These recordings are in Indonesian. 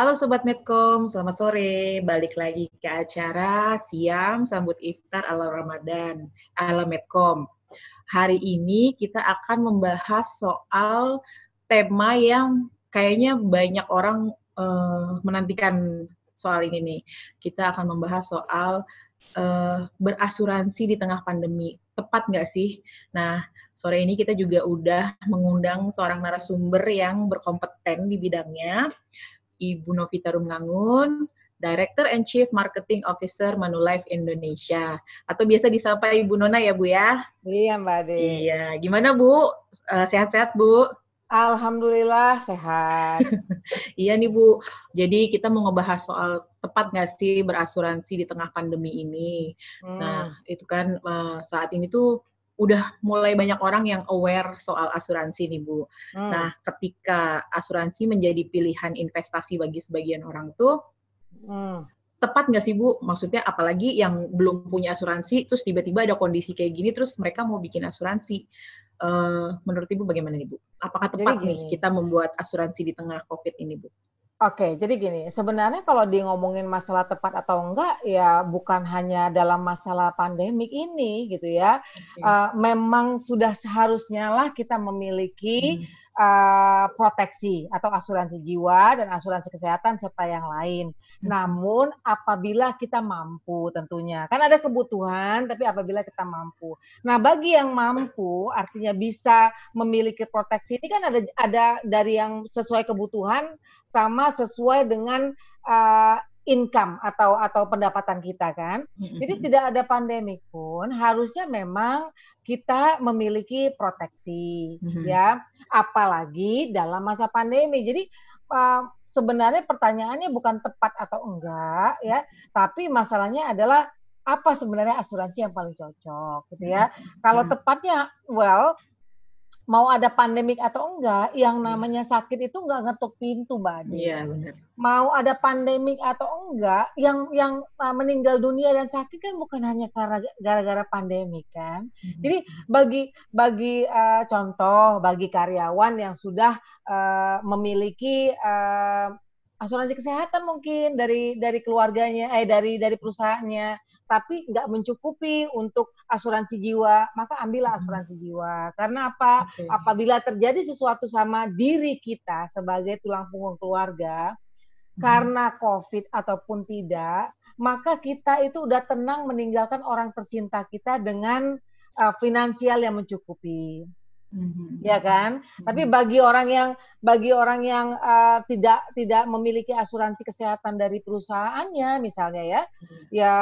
Halo Sobat Medcom, selamat sore. Balik lagi ke acara siang sambut iftar ala Ramadan, ala Medcom. Hari ini kita akan membahas soal tema yang kayaknya banyak orang uh, menantikan soal ini nih. Kita akan membahas soal uh, berasuransi di tengah pandemi. Tepat nggak sih? Nah, sore ini kita juga udah mengundang seorang narasumber yang berkompeten di bidangnya. Ibu Novita Rumngangun, Director and Chief Marketing Officer Manulife Indonesia. Atau biasa disapa Ibu Nona ya Bu ya? Iya Mbak Ade. Iya, gimana Bu? Eh, sehat-sehat Bu? Alhamdulillah sehat. iya nih Bu, jadi kita mau ngebahas soal tepat nggak sih berasuransi di tengah pandemi ini. Nah, hmm. Nah itu kan eh, saat ini tuh udah mulai banyak orang yang aware soal asuransi nih Bu. Hmm. Nah, ketika asuransi menjadi pilihan investasi bagi sebagian orang tuh, hmm. tepat nggak sih Bu? Maksudnya apalagi yang belum punya asuransi, terus tiba-tiba ada kondisi kayak gini, terus mereka mau bikin asuransi. Uh, menurut Ibu bagaimana nih Bu? Apakah tepat Jadi, nih kita membuat asuransi di tengah COVID ini Bu? Oke, jadi gini, sebenarnya kalau di ngomongin masalah tepat atau enggak, ya bukan hanya dalam masalah pandemik ini, gitu ya. Okay. Uh, eh, memang sudah seharusnya lah kita memiliki hmm. Eh, proteksi atau asuransi jiwa dan asuransi kesehatan serta yang lain. Hmm. Namun apabila kita mampu tentunya, kan ada kebutuhan tapi apabila kita mampu. Nah, bagi yang mampu artinya bisa memiliki proteksi ini kan ada ada dari yang sesuai kebutuhan sama sesuai dengan eh, income atau atau pendapatan kita kan. Jadi tidak ada pandemi pun harusnya memang kita memiliki proteksi mm-hmm. ya, apalagi dalam masa pandemi. Jadi uh, sebenarnya pertanyaannya bukan tepat atau enggak ya, tapi masalahnya adalah apa sebenarnya asuransi yang paling cocok gitu ya. Mm-hmm. Kalau mm-hmm. tepatnya well mau ada pandemik atau enggak, yang iya. namanya sakit itu enggak ngetuk pintu, Mbak Ade. Iya, benar. Mau ada pandemik atau enggak, yang yang ah, meninggal dunia dan sakit kan bukan hanya karena gara-gara pandemik kan. Mm-hmm. Jadi bagi bagi uh, contoh bagi karyawan yang sudah uh, memiliki uh, asuransi kesehatan mungkin dari dari keluarganya, eh dari dari perusahaannya tapi nggak mencukupi untuk asuransi jiwa, maka ambillah hmm. asuransi jiwa. Karena apa? Okay. Apabila terjadi sesuatu sama diri kita sebagai tulang punggung keluarga, hmm. karena COVID ataupun tidak, maka kita itu udah tenang meninggalkan orang tercinta kita dengan uh, finansial yang mencukupi hmm Ya kan? Mm-hmm. Tapi mhm. bagi orang yang bagi orang yang uh, tidak tidak memiliki asuransi kesehatan dari perusahaannya misalnya ya, mm-hmm. ya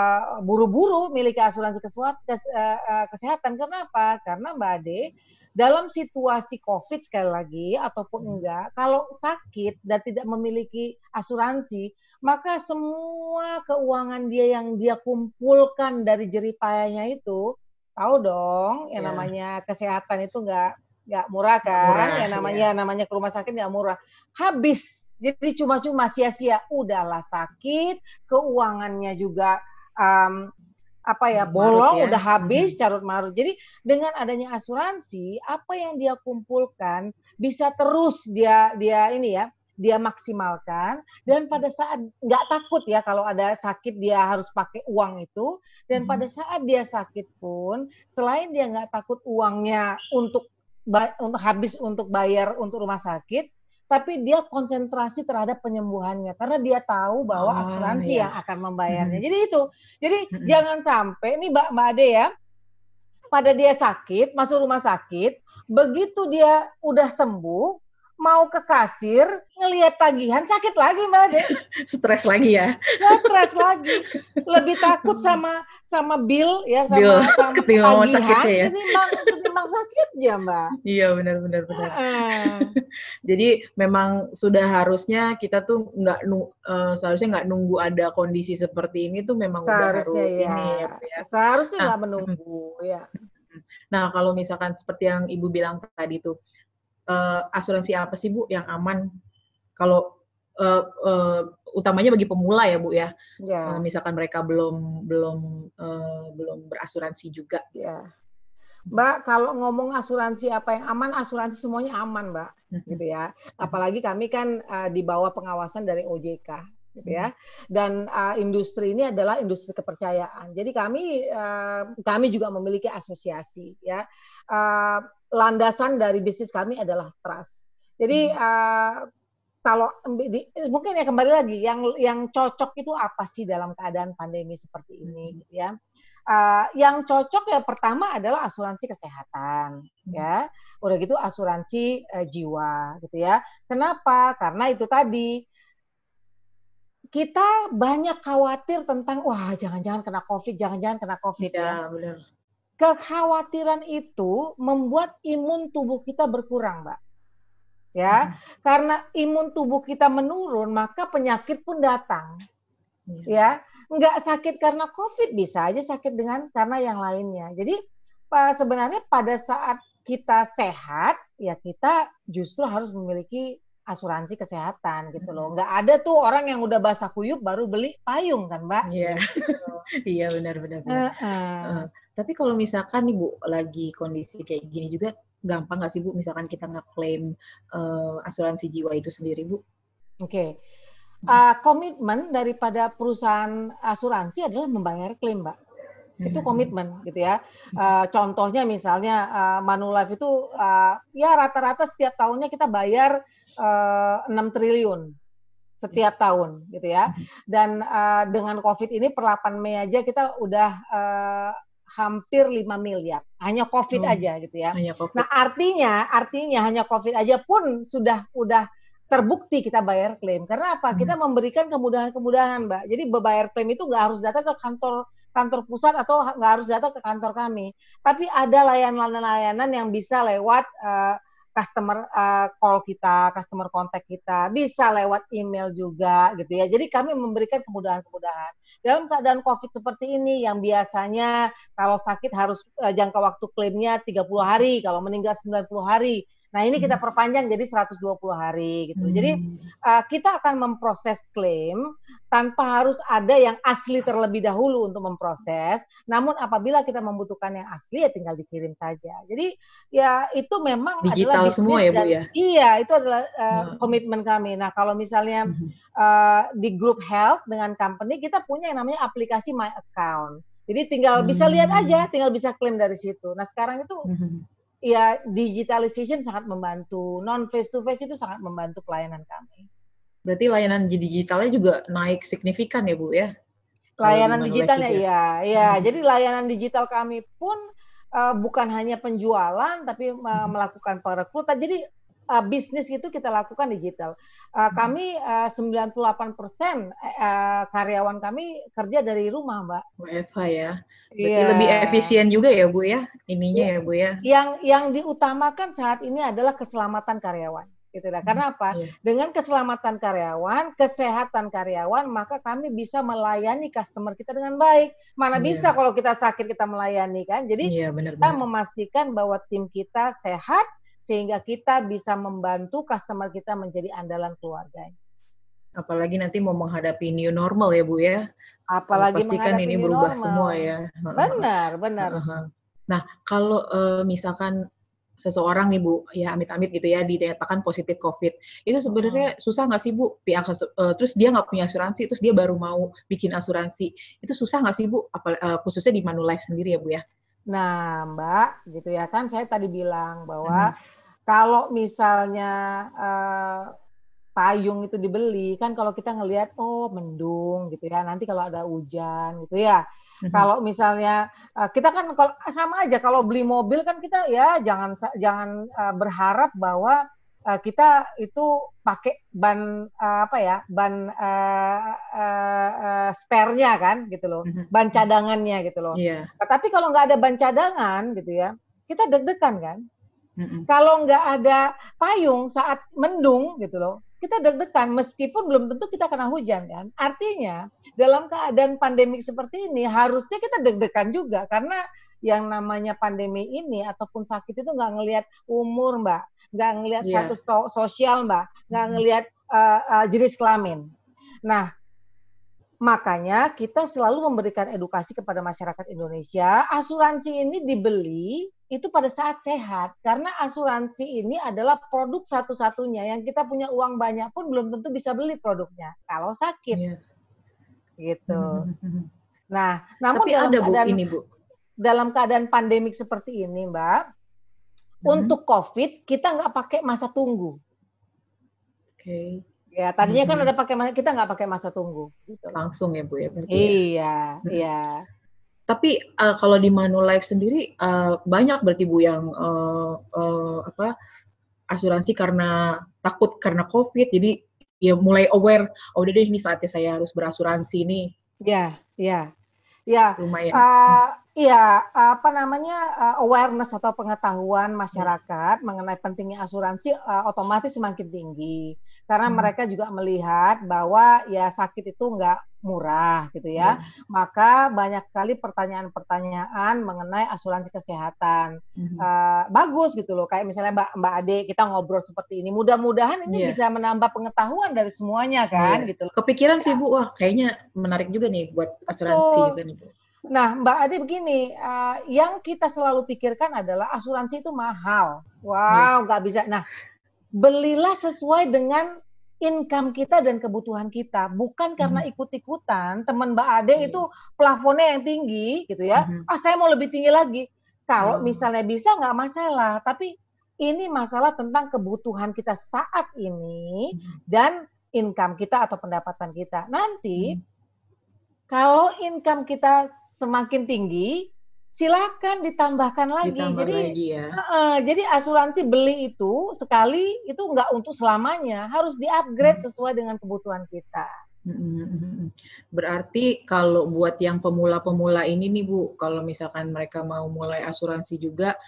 buru-buru miliki asuransi kesehatan, eh, kesehatan karena Karena Mbak Ade dalam situasi COVID sekali lagi ataupun mhm. enggak, kalau sakit dan tidak memiliki asuransi, maka semua keuangan dia yang dia kumpulkan dari jeripayanya itu tahu dong yang yeah. namanya kesehatan itu nggak nggak murah kan murah, yang namanya yeah. namanya ke rumah sakit nggak murah habis jadi cuma-cuma sia-sia udahlah sakit keuangannya juga um, apa ya bolong ya. udah habis hmm. carut marut jadi dengan adanya asuransi apa yang dia kumpulkan bisa terus dia dia ini ya dia maksimalkan dan pada saat nggak takut ya kalau ada sakit dia harus pakai uang itu dan hmm. pada saat dia sakit pun selain dia nggak takut uangnya untuk untuk habis untuk bayar untuk rumah sakit tapi dia konsentrasi terhadap penyembuhannya karena dia tahu bahwa oh, asuransi iya. yang akan membayarnya. Hmm. Jadi itu. Jadi hmm. jangan sampai ini Mbak Mbak Ade ya pada dia sakit, masuk rumah sakit, begitu dia udah sembuh, mau ke kasir ngelihat tagihan sakit lagi mbak Ade. Stres lagi ya. Stres lagi. Lebih takut sama sama bill ya sama bill. sama ketimbang tagihan sakitnya ya. ketimbang, ketimbang sakit ya mbak. Iya benar benar benar. Uh. Jadi memang sudah harusnya kita tuh nggak uh, seharusnya nggak nunggu ada kondisi seperti ini tuh memang seharusnya udah harus ya. ini ya. ya. Seharusnya nah, nggak nah. menunggu ya. Nah, kalau misalkan seperti yang Ibu bilang tadi tuh, uh, asuransi apa sih Bu yang aman kalau uh, uh, utamanya bagi pemula ya Bu ya. Yeah. Ya. Uh, misalkan mereka belum belum uh, belum berasuransi juga. Yeah. Mbak, kalau ngomong asuransi apa yang aman, asuransi semuanya aman, Mbak, mm-hmm. gitu ya. Mm-hmm. Apalagi kami kan uh, di bawah pengawasan dari OJK, gitu ya. Mm-hmm. Dan uh, industri ini adalah industri kepercayaan. Jadi kami uh, kami juga memiliki asosiasi, ya. Uh, landasan dari bisnis kami adalah trust. Jadi hmm. uh, kalau di, mungkin ya kembali lagi yang yang cocok itu apa sih dalam keadaan pandemi seperti ini hmm. gitu ya. Uh, yang cocok ya pertama adalah asuransi kesehatan hmm. ya. Udah gitu asuransi uh, jiwa gitu ya. Kenapa? Karena itu tadi kita banyak khawatir tentang wah jangan-jangan kena covid, jangan-jangan kena covid ya. ya. Benar kekhawatiran itu membuat imun tubuh kita berkurang, Mbak. Ya, hmm. karena imun tubuh kita menurun, maka penyakit pun datang. Hmm. Ya, nggak sakit karena COVID bisa aja sakit dengan karena yang lainnya. Jadi sebenarnya pada saat kita sehat, ya kita justru harus memiliki asuransi kesehatan gitu loh. Hmm. Nggak ada tuh orang yang udah basah kuyup baru beli payung kan, Mbak? Iya, yeah. Gitu. iya benar-benar. Uh -uh. uh, tapi kalau misalkan nih Bu lagi kondisi kayak gini juga, gampang nggak sih Bu? Misalkan kita ngeklaim uh, asuransi jiwa itu sendiri, Bu? Oke. Okay. Uh, eh, komitmen daripada perusahaan asuransi adalah membayar klaim, Mbak itu hmm. komitmen gitu ya. Uh, contohnya misalnya uh, Manulife itu uh, ya rata-rata setiap tahunnya kita bayar 6 eh, triliun setiap iya. tahun gitu ya. Mm-hmm. Dan uh, dengan Covid ini per 8 Mei aja kita udah uh, hampir 5 miliar. Hanya Covid hmm. aja gitu ya. Nah, artinya artinya hanya Covid aja pun sudah udah terbukti kita bayar klaim. Karena apa? Kita hmm. memberikan kemudahan-kemudahan, Mbak. Jadi bayar klaim itu nggak harus datang ke kantor kantor pusat atau nggak harus datang ke kantor kami. Tapi ada layanan-layanan yang bisa lewat uh, customer eh, call kita, customer contact kita, bisa lewat email juga gitu ya. Jadi kami memberikan kemudahan-kemudahan. Dalam keadaan Covid seperti ini yang biasanya kalau sakit harus eh, jangka waktu klaimnya 30 hari, kalau meninggal 90 hari. Nah ini kita hmm. perpanjang jadi 120 hari gitu. Hmm. Jadi uh, kita akan memproses klaim tanpa harus ada yang asli terlebih dahulu untuk memproses. Namun apabila kita membutuhkan yang asli ya tinggal dikirim saja. Jadi ya itu memang digital adalah semua ya Bu dan, ya? Iya itu adalah uh, hmm. komitmen kami. Nah kalau misalnya hmm. uh, di grup health dengan company kita punya yang namanya aplikasi My Account. Jadi tinggal bisa hmm. lihat aja, tinggal bisa klaim dari situ. Nah sekarang itu hmm ya digitalization sangat membantu non face to face itu sangat membantu pelayanan kami. Berarti layanan digitalnya juga naik signifikan ya bu ya? Layanan digitalnya iya, gitu ya ya. Hmm. Jadi layanan digital kami pun uh, bukan hanya penjualan tapi uh, melakukan perekrutan. Jadi uh, bisnis itu kita lakukan digital. Uh, kami uh, 98% uh, karyawan kami kerja dari rumah, Mbak. WFH ya. Berarti iya. lebih efisien juga ya, Bu ya. Ininya yeah. ya, Bu ya. Yang yang diutamakan saat ini adalah keselamatan karyawan gitu lah. Karena hmm, apa? Yeah. Dengan keselamatan karyawan, kesehatan karyawan, maka kami bisa melayani customer kita dengan baik. Mana yeah. bisa kalau kita sakit kita melayani kan? Jadi yeah, benar, kita memastikan bahwa tim kita sehat, sehingga kita bisa membantu customer kita menjadi andalan keluarga. Apalagi nanti mau menghadapi new normal ya Bu ya. Apalagi pastikan ini berubah normal. semua ya. Benar, benar. Nah, kalau eh, misalkan seseorang nih Bu, ya amit-amit gitu ya dinyatakan positif COVID, itu sebenarnya hmm. susah nggak sih Bu? Pihak eh, terus dia nggak punya asuransi, terus dia baru mau bikin asuransi, itu susah nggak sih Bu? Eh, khususnya di Manulife sendiri ya Bu ya? Nah, Mbak, gitu ya kan saya tadi bilang bahwa hmm kalau misalnya uh, payung itu dibeli kan kalau kita ngelihat oh mendung gitu ya nanti kalau ada hujan gitu ya mm-hmm. kalau misalnya uh, kita kan kalau eh, sama aja kalau beli mobil kan kita ya jangan jangan uh, berharap bahwa uh, kita itu pakai ban uh, apa ya ban uh, uh, uh, sparenya kan gitu loh mm-hmm. ban cadangannya gitu loh yeah. Iya. tapi kalau nggak ada ban cadangan gitu ya kita deg-degan kan kalau nggak ada payung saat mendung gitu loh, kita deg-degan meskipun belum tentu kita kena hujan kan. Artinya dalam keadaan pandemi seperti ini harusnya kita deg-degan juga karena yang namanya pandemi ini ataupun sakit itu nggak ngelihat umur mbak, nggak ngelihat yeah. status sosial mbak, nggak ngelihat uh, uh, jenis kelamin. Nah makanya kita selalu memberikan edukasi kepada masyarakat Indonesia. Asuransi ini dibeli itu pada saat sehat karena asuransi ini adalah produk satu-satunya yang kita punya uang banyak pun belum tentu bisa beli produknya kalau sakit yeah. gitu nah namun Tapi dalam ada bu, ini bu dalam keadaan pandemik seperti ini mbak hmm untuk covid kita nggak pakai masa tunggu oke okay. Ya, tadinya mm-hmm. kan hmm. ada pakai kita nggak pakai masa tunggu. Gitu. Langsung ya bu ya. iya, ya. iya. Hmm. iya. Tapi uh, kalau di Manulife sendiri uh, banyak berarti Bu yang uh, uh, apa asuransi karena takut karena COVID, jadi ya mulai aware, oh udah deh ini saatnya saya harus berasuransi nih. Ya, ya, ya. Lumayan. Uh, Iya, apa namanya awareness atau pengetahuan masyarakat hmm. mengenai pentingnya asuransi uh, otomatis semakin tinggi karena hmm. mereka juga melihat bahwa ya sakit itu nggak murah gitu ya. Hmm. Maka banyak sekali pertanyaan-pertanyaan mengenai asuransi kesehatan. Hmm. Uh, bagus gitu loh. Kayak misalnya Mbak Mbak Ade kita ngobrol seperti ini. Mudah-mudahan ini yeah. bisa menambah pengetahuan dari semuanya kan yeah. gitu. Loh. Kepikiran ya. sih iya. Bu, wah kayaknya menarik juga nih buat asuransi kan bu. Nah, Mbak Ade begini, uh, yang kita selalu pikirkan adalah asuransi itu mahal. Iya. Wow, nggak hmm. bisa. Nah, belilah sesuai dengan income kita dan kebutuhan kita bukan karena hmm. ikut-ikutan teman Mbak Ade iya. itu plafonnya yang tinggi gitu ya hmm. ah saya mau lebih tinggi lagi kalau hmm. misalnya bisa nggak masalah tapi ini masalah tentang kebutuhan kita saat ini hmm. dan income kita atau pendapatan kita nanti hmm. kalau income kita semakin tinggi silakan ditambahkan lagi. Ditambah jadi lagi ya. uh, jadi asuransi beli itu sekali itu nggak untuk selamanya, harus diupgrade hmm. sesuai dengan kebutuhan kita. Hmm, hmm, hmm, Berarti kalau buat yang pemula-pemula ini nih Bu, kalau misalkan mereka mau mulai asuransi juga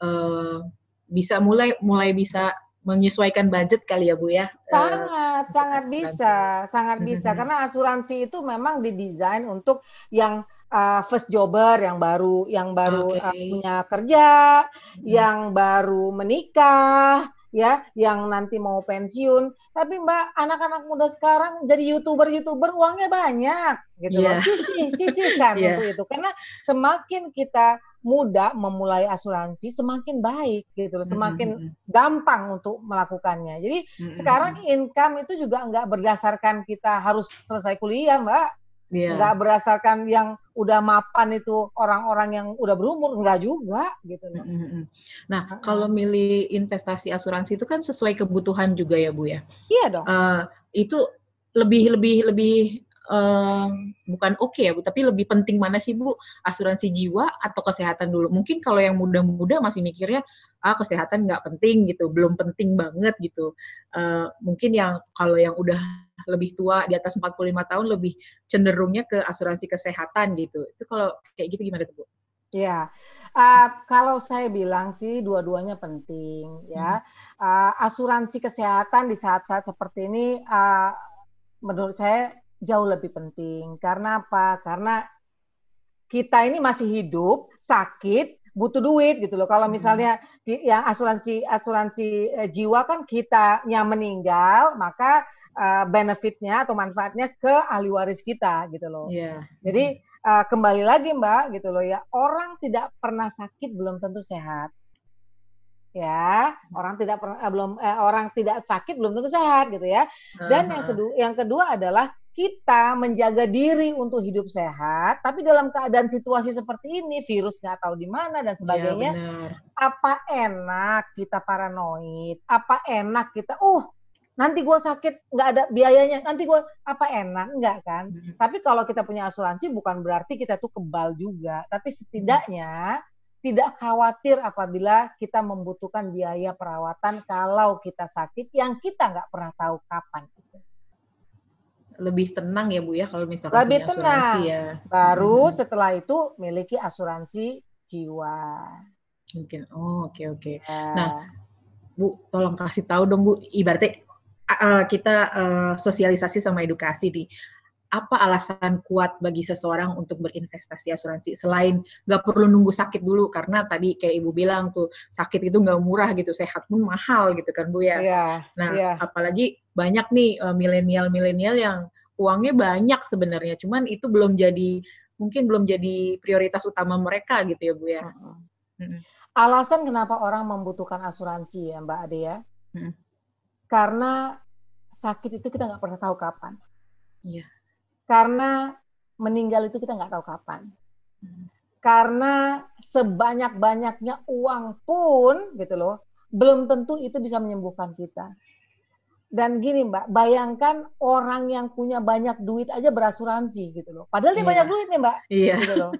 eh, bisa mulai mulai bisa menyesuaikan budget kali ya Bu ya. Eh, sangat eh, sangat asuransi. bisa, sangat bisa karena asuransi itu memang didesain untuk yang uh, first jobber yang baru yang baru okay. uh, punya kerja, hmm. yang baru menikah, ya, yang nanti mau pensiun. Tapi Mbak, anak-anak muda sekarang jadi YouTuber-YouTuber uangnya banyak gitu yeah. loh. Iya. Sisi, sisihkan yeah. untuk itu. Karena semakin kita muda memulai asuransi semakin baik gitu loh, hmm, semakin mm -hmm. gampang untuk melakukannya. Jadi mm -hmm. sekarang hmm. income itu juga nggak berdasarkan kita harus selesai kuliah, Mbak yeah. nggak berdasarkan yang udah mapan itu orang-orang yang udah berumur nggak juga gitu. Nah, nah kalau milih investasi asuransi itu kan sesuai kebutuhan juga ya bu ya. Iya dong. Uh, itu lebih lebih lebih um, bukan oke okay ya bu, tapi lebih penting mana sih bu asuransi jiwa atau kesehatan dulu? Mungkin kalau yang muda-muda masih mikirnya ah kesehatan nggak penting gitu, belum penting banget gitu. Uh, mungkin yang kalau yang udah lebih tua di atas 45 tahun lebih cenderungnya ke asuransi kesehatan gitu. Itu kalau kayak gitu gimana tuh Bu? Ya, uh, kalau saya bilang sih dua-duanya penting ya. Uh, asuransi kesehatan di saat-saat seperti ini uh, menurut saya jauh lebih penting. Karena apa? Karena kita ini masih hidup, sakit, butuh duit gitu loh. Kalau hmm. misalnya hmm. yang asuransi asuransi eh, jiwa kan kita yang meninggal, maka eh, benefitnya atau manfaatnya ke ahli waris kita gitu loh. Yeah. Jadi hmm. eh, kembali lagi Mbak gitu loh ya, orang tidak pernah sakit belum tentu sehat. Ya, hmm. orang tidak pernah belum eh, orang tidak sakit belum tentu sehat gitu ya. Dan uh -huh. yang kedua yang kedua adalah kita menjaga diri untuk hidup sehat, tapi dalam keadaan situasi seperti ini, virus nggak tahu di mana dan iya, sebagainya, ya, apa enak kita paranoid, apa enak kita, uh nanti gue sakit nggak ada biayanya, nanti gue apa enak nggak kan? Hmm. Tapi kalau kita punya asuransi bukan berarti kita tuh kebal juga, tapi setidaknya hmm. tidak khawatir apabila kita membutuhkan biaya perawatan kalau kita sakit yang kita nggak pernah tahu kapan. Gitu lebih tenang ya Bu ya kalau misalkan lebih tenang. ya. Baru hmm. setelah itu miliki asuransi jiwa. Mungkin. Oh, oke okay, oke. Okay. Ya. Nah, Bu, tolong kasih tahu dong Bu ibaratnya uh, kita uh, sosialisasi sama edukasi di apa alasan kuat bagi seseorang untuk berinvestasi asuransi selain nggak perlu nunggu sakit dulu karena tadi kayak ibu bilang tuh sakit itu nggak murah gitu sehat pun mahal gitu kan bu ya yeah, nah yeah. apalagi banyak nih uh, milenial-milenial yang uangnya banyak sebenarnya cuman itu belum jadi mungkin belum jadi prioritas utama mereka gitu ya bu ya mm-hmm. hmm alasan kenapa orang membutuhkan asuransi ya mbak Ade ya mm-hmm. karena sakit itu kita nggak pernah tahu kapan yeah karena meninggal itu kita nggak tahu kapan. Karena sebanyak-banyaknya uang pun gitu loh, belum tentu itu bisa menyembuhkan kita. Dan gini Mbak, bayangkan orang yang punya banyak duit aja berasuransi gitu loh. Padahal dia yeah. banyak duit nih Mbak. Iya. Yeah. Gitu loh.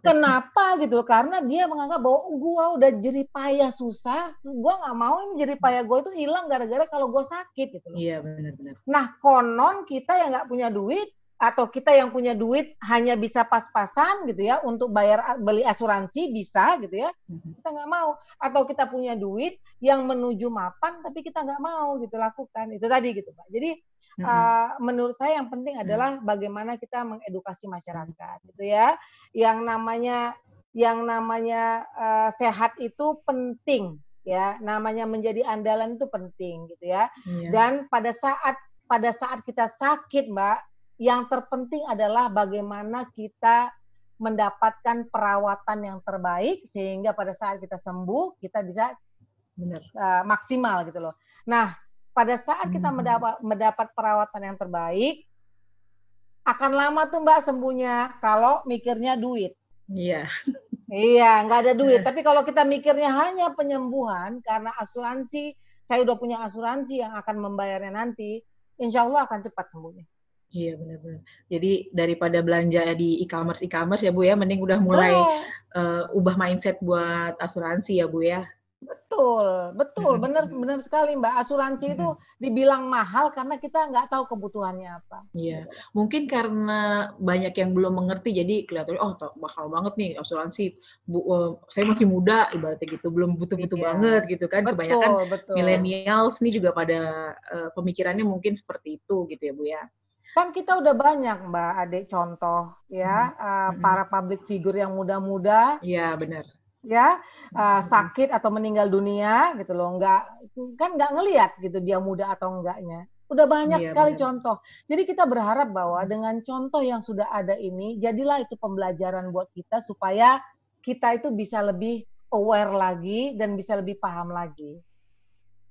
Kenapa gitu loh? Karena dia menganggap bahwa oh, gua udah jerih payah susah, gua nggak mau ini jerih payah gua itu hilang gara-gara kalau gua sakit gitu loh. Iya yeah, benar-benar. Nah konon kita yang nggak punya duit atau kita yang punya duit hanya bisa pas-pasan gitu ya untuk bayar beli asuransi bisa gitu ya mm-hmm. kita nggak mau atau kita punya duit yang menuju mapan tapi kita nggak mau gitu lakukan itu tadi gitu pak jadi uh, menurut saya yang penting mm-hmm. adalah bagaimana kita mengedukasi masyarakat gitu ya yang namanya yang namanya uh, sehat itu penting ya namanya menjadi andalan itu penting gitu ya yeah. dan pada saat pada saat kita sakit mbak yang terpenting adalah bagaimana kita mendapatkan perawatan yang terbaik sehingga pada saat kita sembuh kita bisa Benar. Uh, maksimal gitu loh. Nah, pada saat hmm. kita mendapat mendapat perawatan yang terbaik akan lama tuh Mbak sembuhnya kalau mikirnya duit. Iya. Iya, nggak ada duit. Tapi kalau kita mikirnya hanya penyembuhan karena asuransi, saya udah punya asuransi yang akan membayarnya nanti, insya Allah akan cepat sembuhnya. Iya benar-benar. Jadi daripada belanja di e-commerce e-commerce ya Bu ya, mending udah mulai uh, ubah mindset buat asuransi ya Bu ya. Betul, betul, benar benar sekali Mbak. Asuransi hmm. itu dibilang mahal karena kita nggak tahu kebutuhannya apa. Iya, mungkin karena banyak yang belum mengerti jadi kelihatannya oh mahal banget nih asuransi. Bu, uh, saya masih muda ibaratnya gitu, belum butuh-butuh iya. banget gitu kan. Betul, Kebanyakan milenials nih juga pada uh, pemikirannya mungkin seperti itu gitu ya Bu ya kan kita udah banyak mbak adik contoh ya hmm. uh, para public figure yang muda-muda iya benar ya uh, sakit atau meninggal dunia gitu loh nggak kan nggak ngelihat gitu dia muda atau enggaknya udah banyak iya, sekali bener. contoh jadi kita berharap bahwa mm-hmm. dengan contoh yang sudah ada ini jadilah itu pembelajaran buat kita supaya kita itu bisa lebih aware lagi dan bisa lebih paham lagi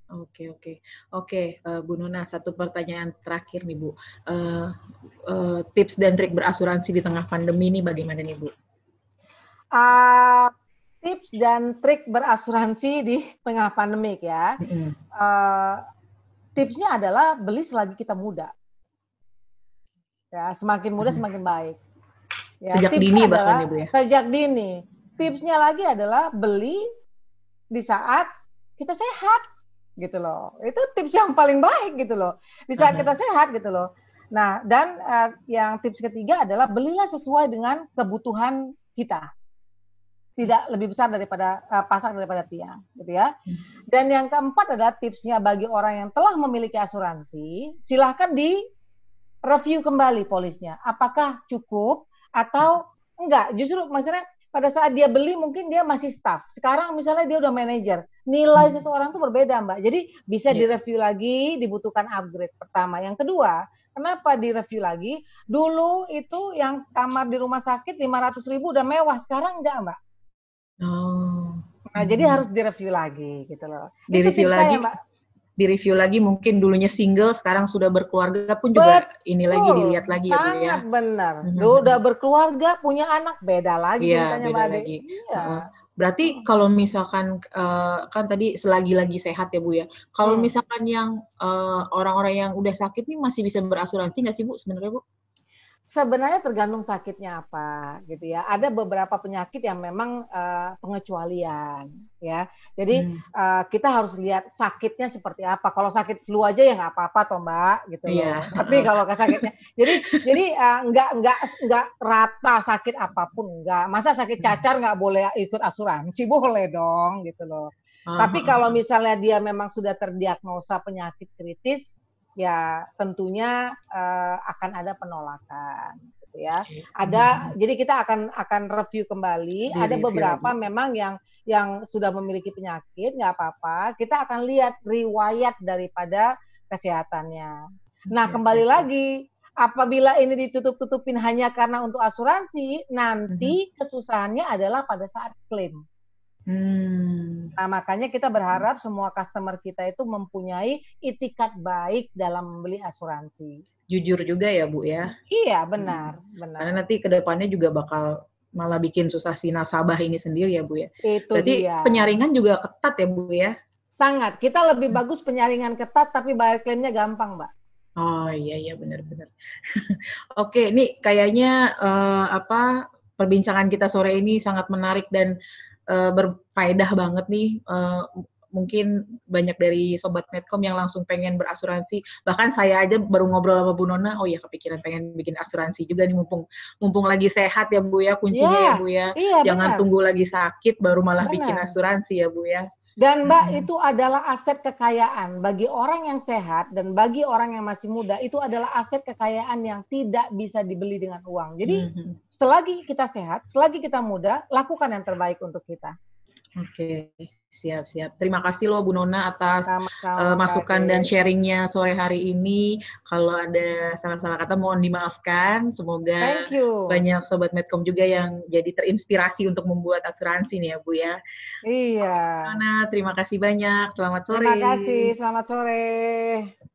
Oke oke oke uh, Bu Nuna satu pertanyaan terakhir nih Bu uh, uh, tips dan trik berasuransi di tengah pandemi ini bagaimana nih Bu? Uh, tips dan trik berasuransi di tengah pandemi ya uh, tipsnya adalah beli selagi kita muda ya semakin muda semakin baik ya, sejak dini adalah, bahkan ibu ya sejak dini tipsnya lagi adalah beli di saat kita sehat gitu loh. Itu tips yang paling baik gitu loh. Di saat kita sehat gitu loh. Nah, dan uh, yang tips ketiga adalah belilah sesuai dengan kebutuhan kita. Tidak lebih besar daripada uh, pasar daripada tiang, gitu ya. Hmm. Dan yang keempat adalah tipsnya bagi orang yang telah memiliki asuransi, silahkan di review kembali polisnya. Apakah cukup atau enggak? Justru maksudnya pada saat dia beli mungkin dia masih staff. Sekarang misalnya dia udah manajer nilai hmm. seseorang itu berbeda Mbak. Jadi bisa yeah. direview lagi, dibutuhkan upgrade pertama. Yang kedua, kenapa direview lagi? Dulu itu yang kamar di rumah sakit 500 ribu udah mewah, sekarang enggak Mbak. Oh. Nah, hmm. jadi harus direview lagi gitu loh. Direview lagi. Saya, Mbak direview lagi mungkin dulunya single sekarang sudah berkeluarga pun juga Betul. ini lagi dilihat lagi sangat ya, ya sangat benar mm -hmm. udah berkeluarga punya anak beda lagi ya, beda Mbak lagi. Iya. Uh, Berarti hmm. kalau misalkan uh, kan tadi selagi-lagi sehat ya Bu ya. Kalau hmm. misalkan yang eh, orang-orang uh, yang udah sakit nih masih bisa berasuransi nggak sih Bu sebenarnya Bu? sebenarnya tergantung sakitnya apa gitu ya. Ada beberapa penyakit yang memang uh, pengecualian ya. Jadi hmm. uh, kita harus lihat sakitnya seperti apa. Kalau sakit flu aja ya nggak apa-apa toh Mbak gitu yeah. Tapi kalau sakitnya jadi jadi uh, nggak nggak nggak rata sakit apapun nggak. Masa sakit hmm. cacar nggak boleh ikut asuransi boleh dong gitu loh. Ah, Tapi ah, kalau ah. misalnya dia memang sudah terdiagnosa penyakit kritis, ya tentunya uh, akan ada penolakan gitu ya. Ada hmm. jadi kita akan akan review kembali, jadi, iya, ada iya, iya, beberapa ya. memang yang yang sudah memiliki penyakit nggak apa-apa, kita akan lihat riwayat daripada kesehatannya. Nah, kembali lagi apabila ini ditutup-tutupin hanya karena untuk asuransi, nanti mm-hmm. kesusahannya adalah pada saat klaim. Hmm. Nah, makanya kita berharap semua customer kita itu mempunyai itikat baik dalam membeli asuransi. Jujur juga ya, Bu ya. Iya, benar, hmm. benar. Karena nanti kedepannya juga bakal malah bikin susah si nasabah ini sendiri ya, Bu ya. Itu Berarti dia. penyaringan juga ketat ya, Bu ya. Sangat. Kita lebih bagus penyaringan ketat tapi bayar klaimnya gampang, Mbak. Oh iya iya benar-benar. Oke, ini kayaknya uh, apa perbincangan kita sore ini sangat menarik dan uh, berfaedah banget nih uh, mungkin banyak dari sobat Medcom yang langsung pengen berasuransi. Bahkan saya aja baru ngobrol sama Bu Nona, oh ya kepikiran pengen bikin asuransi juga nih mumpung mumpung lagi sehat ya Bu ya kuncinya yeah, ya Bu ya. Iya, Jangan benar. tunggu lagi sakit baru malah benar. bikin asuransi ya Bu ya. Dan Mbak hmm. itu adalah aset kekayaan bagi orang yang sehat dan bagi orang yang masih muda itu adalah aset kekayaan yang tidak bisa dibeli dengan uang. Jadi hmm selagi kita sehat, selagi kita muda, lakukan yang terbaik untuk kita. Oke, siap siap. Terima kasih loh Bu Nona atas uh, masukan dan sharingnya sore hari ini. Kalau ada salah-salah kata mohon dimaafkan. Semoga banyak sobat Medcom juga yang jadi terinspirasi untuk membuat asuransi nih ya Bu ya. Iya. Nona, terima kasih banyak. Selamat sore. Terima kasih. Selamat sore.